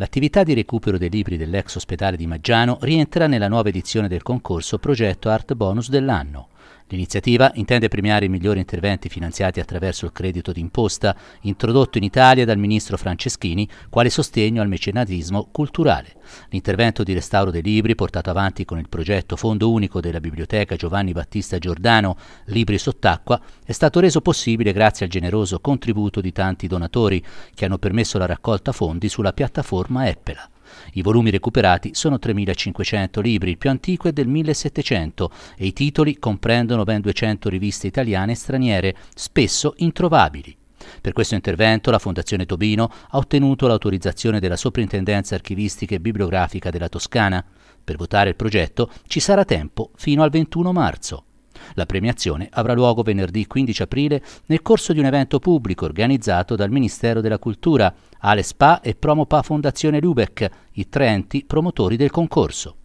L'attività di recupero dei libri dell'ex ospedale di Maggiano rientra nella nuova edizione del concorso Progetto Art Bonus dell'anno. L'iniziativa intende premiare i migliori interventi finanziati attraverso il credito d'imposta introdotto in Italia dal ministro Franceschini quale sostegno al mecenatismo culturale. L'intervento di restauro dei libri portato avanti con il progetto Fondo Unico della Biblioteca Giovanni Battista Giordano Libri sott'acqua è stato reso possibile grazie al generoso contributo di tanti donatori che hanno permesso la raccolta fondi sulla piattaforma Eppela. I volumi recuperati sono 3.500 libri, il più antico è del 1700 e i titoli comprendono ben 200 riviste italiane e straniere, spesso introvabili. Per questo intervento la Fondazione Tobino ha ottenuto l'autorizzazione della Soprintendenza Archivistica e Bibliografica della Toscana. Per votare il progetto ci sarà tempo fino al 21 marzo. La premiazione avrà luogo venerdì 15 aprile nel corso di un evento pubblico organizzato dal Ministero della Cultura, Alespa e Promopa Fondazione Lubeck, i tre enti promotori del concorso.